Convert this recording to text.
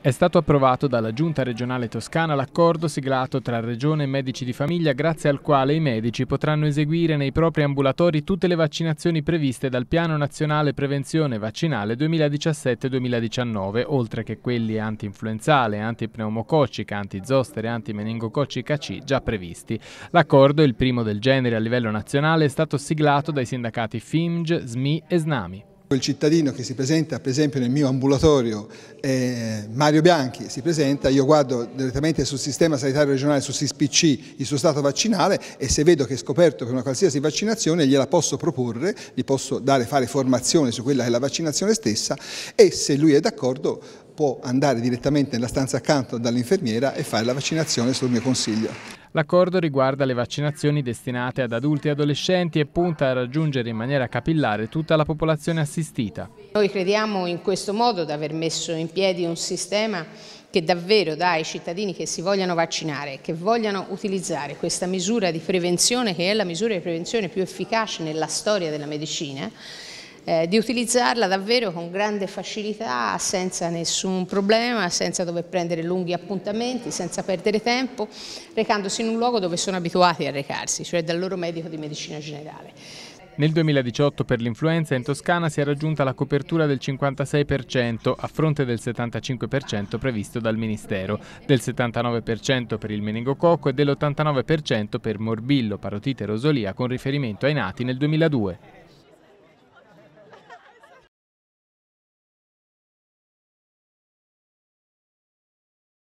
È stato approvato dalla Giunta regionale toscana l'accordo siglato tra Regione e medici di famiglia grazie al quale i medici potranno eseguire nei propri ambulatori tutte le vaccinazioni previste dal Piano Nazionale Prevenzione Vaccinale 2017-2019, oltre che quelli anti-influenzale, anti-pneumococcica, anti-zoster e anti-meningococcica C già previsti. L'accordo, il primo del genere a livello nazionale, è stato siglato dai sindacati FIMG, SMI e SNAMI. Quel cittadino che si presenta, per esempio nel mio ambulatorio, eh, Mario Bianchi si presenta, io guardo direttamente sul sistema sanitario regionale, su SISPC, il suo stato vaccinale e se vedo che è scoperto per una qualsiasi vaccinazione gliela posso proporre, gli posso dare, fare formazione su quella che è la vaccinazione stessa e se lui è d'accordo può andare direttamente nella stanza accanto dall'infermiera e fare la vaccinazione sul mio consiglio. L'accordo riguarda le vaccinazioni destinate ad adulti e adolescenti e punta a raggiungere in maniera capillare tutta la popolazione assistita. Noi crediamo in questo modo di aver messo in piedi un sistema che davvero dà ai cittadini che si vogliano vaccinare, che vogliano utilizzare questa misura di prevenzione, che è la misura di prevenzione più efficace nella storia della medicina, eh, di utilizzarla davvero con grande facilità, senza nessun problema, senza dover prendere lunghi appuntamenti, senza perdere tempo, recandosi in un luogo dove sono abituati a recarsi, cioè dal loro medico di medicina generale. Nel 2018 per l'influenza in Toscana si è raggiunta la copertura del 56% a fronte del 75% previsto dal Ministero, del 79% per il meningococco e dell'89% per morbillo, parotite e rosolia con riferimento ai nati nel 2002.